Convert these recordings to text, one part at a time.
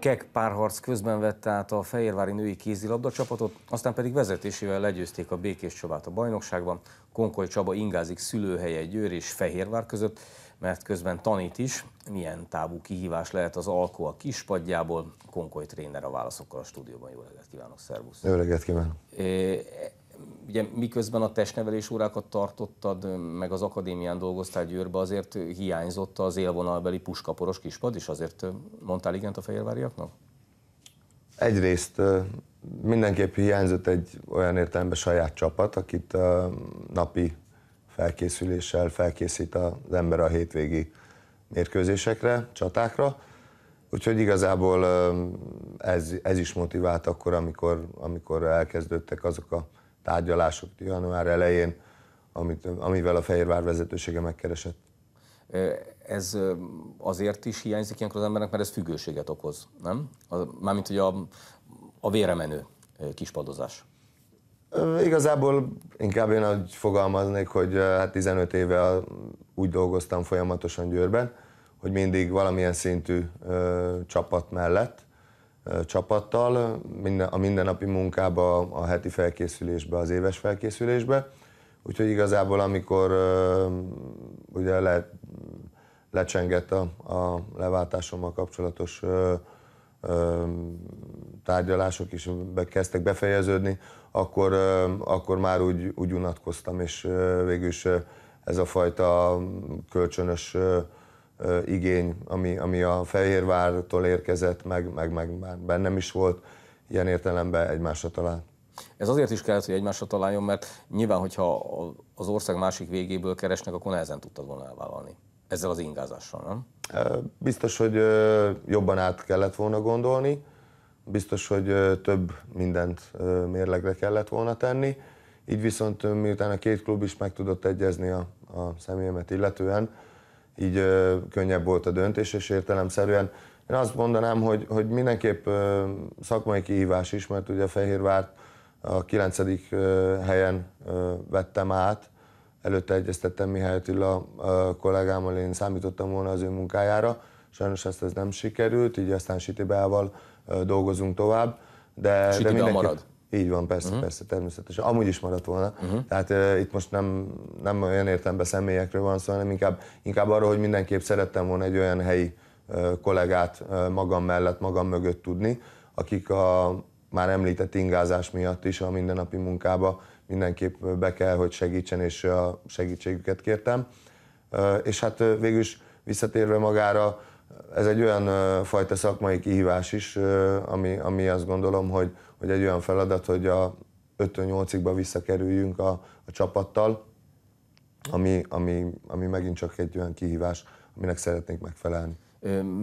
Kek párharc közben vette át a Fehérvári női kézilabda csapatot, aztán pedig vezetésével legyőzték a Békés Csabát a bajnokságban. Konkoly Csaba ingázik szülőhelye Győr és Fehérvár között, mert közben tanít is, milyen távú kihívás lehet az alkó a kispadjából. Konkoly tréner a válaszokkal a stúdióban. Jó reggelt kívánok, szervusz! Jó reggelt kívánok! ugye miközben a testnevelés órákat tartottad, meg az akadémián dolgoztál Győrbe, azért hiányzott az élvonalbeli puskaporos kispad, és azért mondtál igent a fehérváriaknak? Egyrészt mindenképp hiányzott egy olyan értelemben saját csapat, akit a napi felkészüléssel felkészít az ember a hétvégi mérkőzésekre, csatákra. Úgyhogy igazából ez, ez is motivált akkor, amikor, amikor elkezdődtek azok a tárgyalások január elején, amit, amivel a Fehérvár vezetősége megkeresett. Ez azért is hiányzik ilyenkor az embernek, mert ez függőséget okoz, nem? Mármint, hogy a, a véremenő kispadozás. Igazából inkább én úgy fogalmaznék, hogy hát 15 éve úgy dolgoztam folyamatosan Győrben, hogy mindig valamilyen szintű ö, csapat mellett csapattal, minden, a mindennapi munkába, a heti felkészülésbe, az éves felkészülésbe. Úgyhogy igazából, amikor ugye le, lecsengett a, a leváltásommal kapcsolatos ö, ö, tárgyalások is be, kezdtek befejeződni, akkor, ö, akkor már úgy, úgy unatkoztam, és végül is ez a fajta kölcsönös igény, ami, ami a Fehérvártól érkezett, meg, meg, meg már bennem is volt, ilyen értelemben egymásra talál. Ez azért is kellett, hogy egymásra találjon, mert nyilván, hogyha az ország másik végéből keresnek, akkor nehezen tudtad volna elvállalni. Ezzel az ingázással, nem? Biztos, hogy jobban át kellett volna gondolni, biztos, hogy több mindent mérlegre kellett volna tenni. Így viszont miután a két klub is meg tudott egyezni a, a személyemet illetően, így ö, könnyebb volt a döntés, és értelemszerűen én azt mondanám, hogy, hogy mindenképp ö, szakmai kihívás is, mert ugye Fehérvárt a 9. helyen ö, vettem át, előtte egyeztettem Mihály Attila ö, kollégámmal, én számítottam volna az ő munkájára, sajnos ezt ez nem sikerült, így aztán Sitibával dolgozunk tovább. De, Sitibe de mindenki... marad? Így van, persze, uh-huh. persze, természetesen. Amúgy is maradt volna. Uh-huh. Tehát uh, itt most nem, nem olyan értelemben személyekről van szó, hanem inkább, inkább arról, hogy mindenképp szerettem volna egy olyan helyi uh, kollégát uh, magam mellett, magam mögött tudni, akik a már említett ingázás miatt is a mindennapi munkába mindenképp be kell, hogy segítsen, és a segítségüket kértem. Uh, és hát uh, végül visszatérve magára, ez egy olyan fajta szakmai kihívás is, ami, ami azt gondolom, hogy, hogy egy olyan feladat, hogy a 5-8-ikba visszakerüljünk a, a csapattal, ami, ami, ami megint csak egy olyan kihívás, aminek szeretnék megfelelni.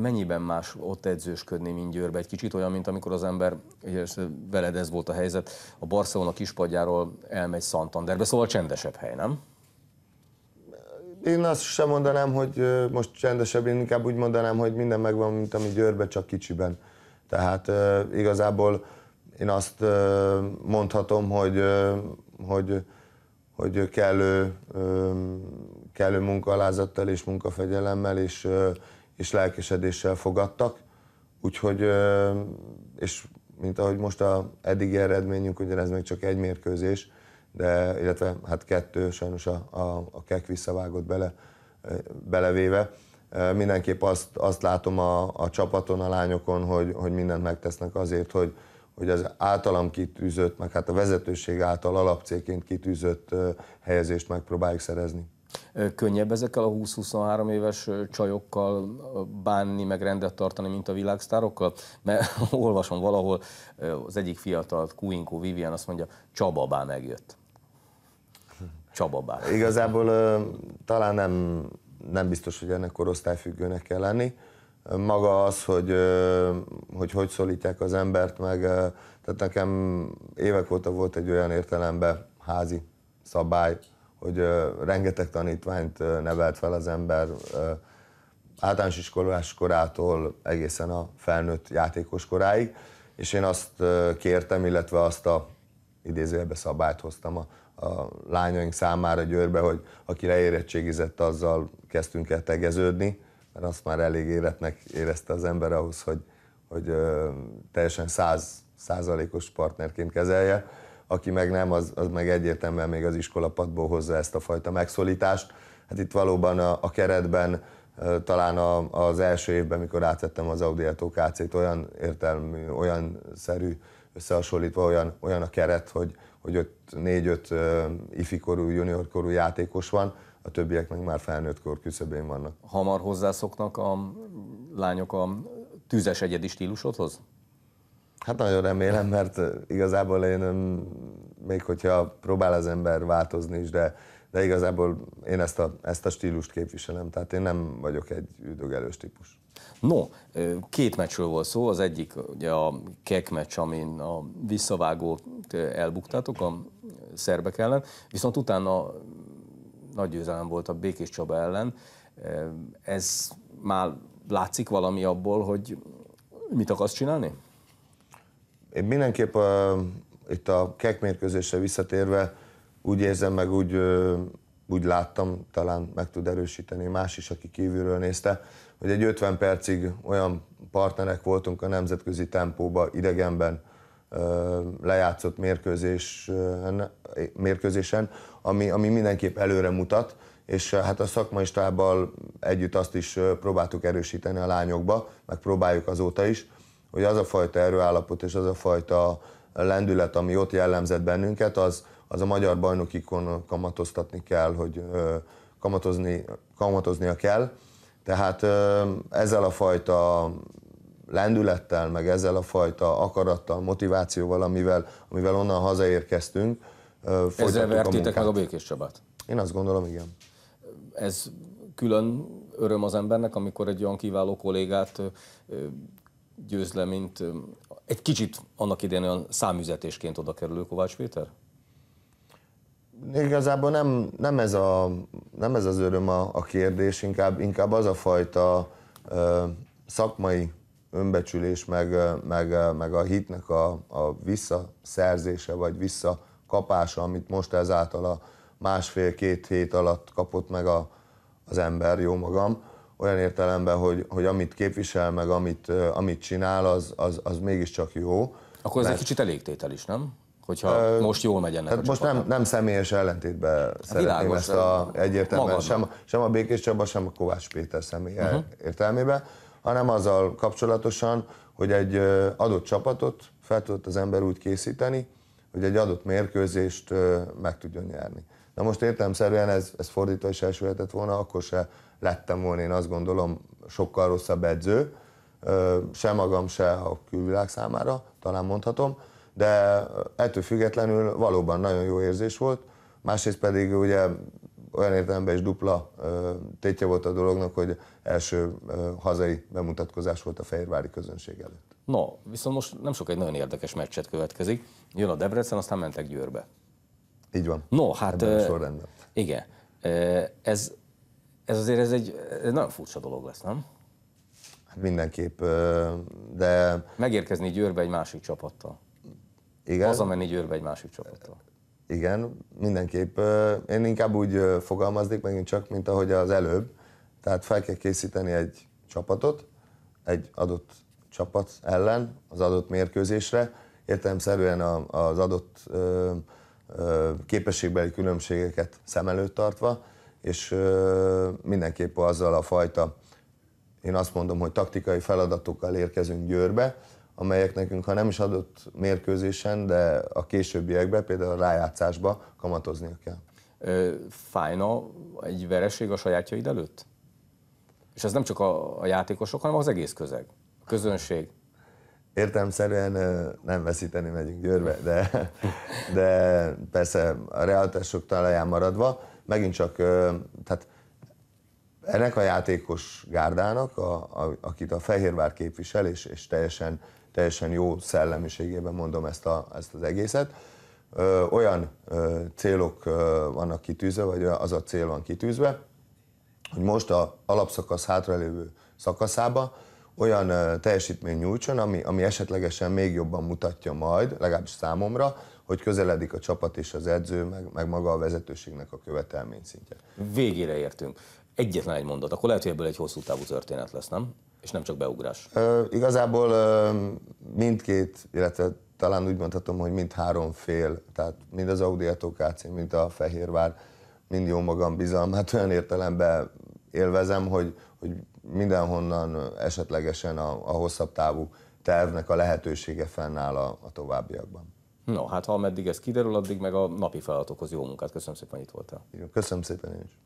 Mennyiben más ott edzősködni, mint Győrbe? Egy kicsit olyan, mint amikor az ember, és veled ez volt a helyzet, a Barcelona kispadjáról elmegy Santanderbe, szóval csendesebb hely, nem? Én azt sem mondanám, hogy most csendesebb, én inkább úgy mondanám, hogy minden megvan, mint ami Győrbe, csak kicsiben. Tehát igazából én azt mondhatom, hogy, hogy, hogy kellő, kellő munkalázattal és munkafegyelemmel és, és lelkesedéssel fogadtak. Úgyhogy, és mint ahogy most a eddigi eredményünk, ugye ez még csak egy mérkőzés, de illetve hát kettő sajnos a, a, a kek visszavágott bele, belevéve. Mindenképp azt, azt látom a, a csapaton, a lányokon, hogy, hogy mindent megtesznek azért, hogy, hogy az általam kitűzött, meg hát a vezetőség által alapcélként kitűzött helyezést megpróbáljuk szerezni. Könnyebb ezekkel a 20-23 éves csajokkal bánni, meg rendet tartani, mint a világsztárokkal? Mert olvasom valahol az egyik fiatal, Kuinko Vivian azt mondja, Csaba bá megjött. Csaba bár. Igazából talán nem, nem biztos, hogy ennek korosztályfüggőnek kell lenni. Maga az, hogy, hogy hogy szólítják az embert, meg tehát nekem évek óta volt egy olyan értelemben házi szabály, hogy rengeteg tanítványt nevelt fel az ember, általános iskolás korától egészen a felnőtt játékos koráig, és én azt kértem, illetve azt a idézőjebe szabályt hoztam a a lányaink számára Győrbe, hogy aki leérettségizett, azzal kezdtünk el tegeződni, mert azt már elég életnek érezte az ember ahhoz, hogy, hogy ö, teljesen száz százalékos partnerként kezelje. Aki meg nem, az, az meg egyértelműen még az iskolapadból hozza ezt a fajta megszólítást. Hát itt valóban a, a keretben talán a, az első évben, mikor átvettem az Audi Eto t olyan értelmű, olyan szerű összehasonlítva olyan, olyan a keret, hogy, hogy ott négy-öt ifikorú, juniorkorú játékos van, a többiek meg már kor küszöbén vannak. Hamar hozzászoknak a lányok a tüzes egyedi stílusodhoz? Hát nagyon remélem, mert igazából én még hogyha próbál az ember változni is, de de igazából én ezt a, ezt a stílust képviselem, tehát én nem vagyok egy üdögelős típus. No, két meccsről volt szó, az egyik ugye a kek meccs, amin a visszavágót elbuktátok a szerbek ellen, viszont utána nagy győzelem volt a Békés Csaba ellen. Ez már látszik valami abból, hogy mit akarsz csinálni? Én mindenképp a, itt a kek mérkőzésre visszatérve, úgy érzem, meg úgy, úgy láttam, talán meg tud erősíteni más is, aki kívülről nézte, hogy egy 50 percig olyan partnerek voltunk a nemzetközi tempóba, idegenben, lejátszott mérkőzésen, mérkőzésen ami, ami mindenképp előre mutat, és hát a szakmai stábbal együtt azt is próbáltuk erősíteni a lányokba, meg próbáljuk azóta is, hogy az a fajta erőállapot és az a fajta lendület, ami ott jellemzett bennünket, az, az a magyar bajnokikon kamatoztatni kell, hogy kamatozni, kamatoznia kell. Tehát ezzel a fajta lendülettel, meg ezzel a fajta akarattal, motivációval, amivel, amivel onnan hazaérkeztünk, Ezzel vertétek meg a Békés Csabát? Én azt gondolom, igen. Ez külön öröm az embernek, amikor egy olyan kiváló kollégát győz le, mint egy kicsit annak idején olyan számüzetésként oda kerülő Kovács Péter? igazából nem, nem, ez, a, nem ez az öröm a, a kérdés, inkább, inkább az a fajta ö, szakmai önbecsülés, meg, meg, meg a hitnek a, a visszaszerzése, vagy visszakapása, amit most ezáltal a másfél-két hét alatt kapott meg a, az ember, jó magam, olyan értelemben, hogy, hogy amit képvisel, meg amit, amit csinál, az, az, az mégiscsak jó. Akkor ez mert... egy kicsit elégtétel is, nem? hogyha Ö, most jól megy ennek hát a Most nem, nem személyes ellentétbe hát szeretném világos, ezt a, egyértelműen, sem, sem a Békés Csaba, sem a Kovács Péter személy uh-huh. Mhm. értelmében, hanem azzal kapcsolatosan, hogy egy adott csapatot fel tudott az ember úgy készíteni, hogy egy adott mérkőzést meg tudjon nyerni. Na most értelmszerűen ez, ez fordítva is elsülhetett volna, akkor se lettem volna én azt gondolom sokkal rosszabb edző, se magam, se a külvilág számára, talán mondhatom, de ettől függetlenül valóban nagyon jó érzés volt, másrészt pedig ugye olyan értelemben is dupla tétje volt a dolognak, hogy első hazai bemutatkozás volt a Fehérvári közönség előtt. No, viszont most nem sok egy nagyon érdekes meccset következik. Jön a Debrecen, aztán mentek Győrbe. Így van. No, hát... Ebben a sorrendben. Igen. Ez, ez azért ez egy, ez nagyon furcsa dolog lesz, nem? Hát mindenképp, de... Megérkezni Győrbe egy másik csapattal. Igen. Hazamenni Győrbe egy másik csapattal. Igen, mindenképp. Én inkább úgy fogalmaznék megint csak, mint ahogy az előbb. Tehát fel kell készíteni egy csapatot, egy adott csapat ellen, az adott mérkőzésre. Értelemszerűen az adott képességbeli különbségeket szem előtt tartva, és mindenképp azzal a fajta, én azt mondom, hogy taktikai feladatokkal érkezünk Győrbe, amelyek nekünk, ha nem is adott mérkőzésen, de a későbbiekben, például a rájátszásba kamatozni kell. Ö, fájna egy vereség a sajátjaid előtt? És ez nem csak a, a játékosok, hanem az egész közeg, a közönség. Értelmszerűen nem veszíteni megyünk Győrbe, de, de persze a realitások talaján maradva, megint csak, tehát ennek a játékos gárdának, a, a, akit a Fehérvár képvisel, és, és teljesen teljesen jó szellemiségében mondom ezt, a, ezt az egészet. Ö, olyan ö, célok ö, vannak kitűzve, vagy az a cél van kitűzve, hogy most a alapszakasz hátralévő szakaszába olyan ö, teljesítmény nyújtson, ami, ami esetlegesen még jobban mutatja majd, legalábbis számomra, hogy közeledik a csapat és az edző, meg, meg maga a vezetőségnek a követelmény szintje. Végére értünk. Egyetlen egy mondat, akkor lehet, hogy ebből egy hosszú távú történet lesz, nem? És nem csak beugrás. Ö, igazából ö, mindkét, illetve talán úgy mondhatom, hogy mind három fél, tehát mind az Audi Etokács, mind a Fehérvár, mind jó magam bizalmát olyan értelemben élvezem, hogy, hogy mindenhonnan esetlegesen a, a hosszabb távú tervnek a lehetősége fennáll a, a továbbiakban. No, hát ha ameddig ez kiderül, addig meg a napi feladatokhoz jó munkát. Köszönöm szépen, hogy itt voltál. Köszönöm szépen én is.